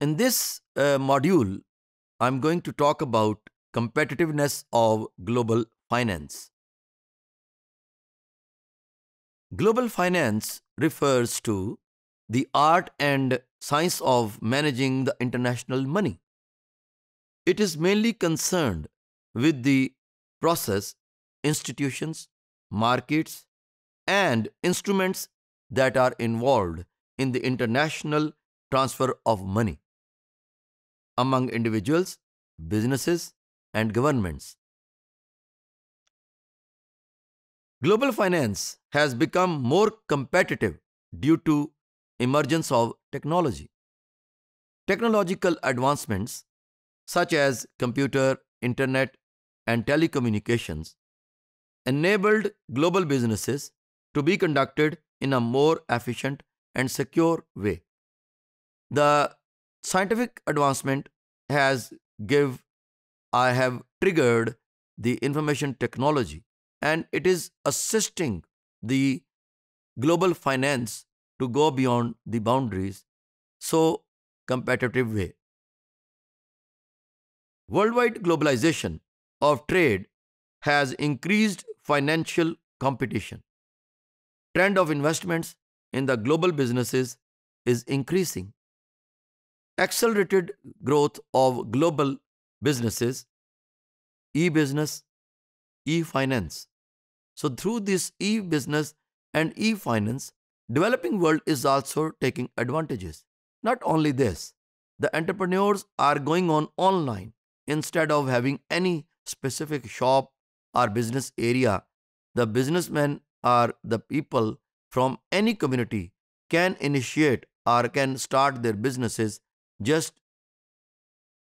In this uh, module, I'm going to talk about competitiveness of global finance. Global finance refers to the art and science of managing the international money. It is mainly concerned with the process, institutions, markets, and instruments that are involved in the international transfer of money among individuals, businesses, and governments. Global finance has become more competitive due to emergence of technology. Technological advancements such as computer, internet, and telecommunications enabled global businesses to be conducted in a more efficient and secure way. The scientific advancement has give I have triggered the information technology and it is assisting the global finance to go beyond the boundaries so competitive way. Worldwide globalization of trade has increased financial competition. Trend of investments in the global businesses is increasing accelerated growth of global businesses, e-business, e-finance. So through this e-business and e-finance, developing world is also taking advantages. Not only this, the entrepreneurs are going on online instead of having any specific shop or business area. The businessmen or the people from any community can initiate or can start their businesses just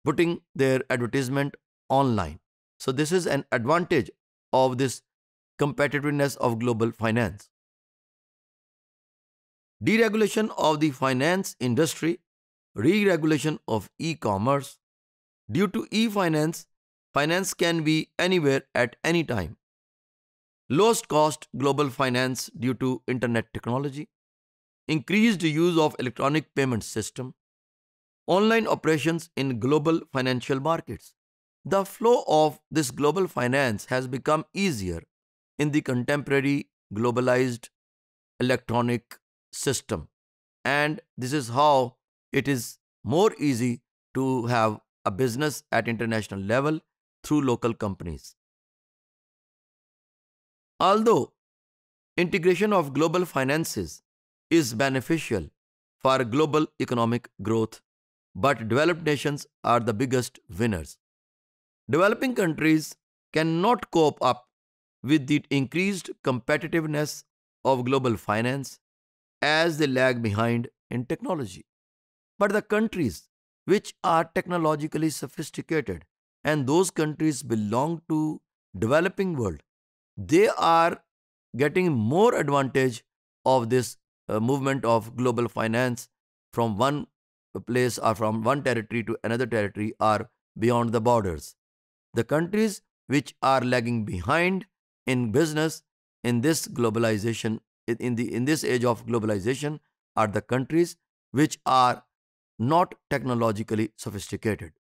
putting their advertisement online. So this is an advantage of this competitiveness of global finance. Deregulation of the finance industry, re-regulation of e-commerce. Due to e-finance, finance can be anywhere at any time. Lowest cost global finance due to internet technology. Increased use of electronic payment system online operations in global financial markets. The flow of this global finance has become easier in the contemporary globalized electronic system. And this is how it is more easy to have a business at international level through local companies. Although integration of global finances is beneficial for global economic growth but developed nations are the biggest winners. Developing countries cannot cope up with the increased competitiveness of global finance as they lag behind in technology. But the countries which are technologically sophisticated and those countries belong to developing world, they are getting more advantage of this uh, movement of global finance from one place or from one territory to another territory or beyond the borders. The countries which are lagging behind in business in this globalization in the in this age of globalization are the countries which are not technologically sophisticated.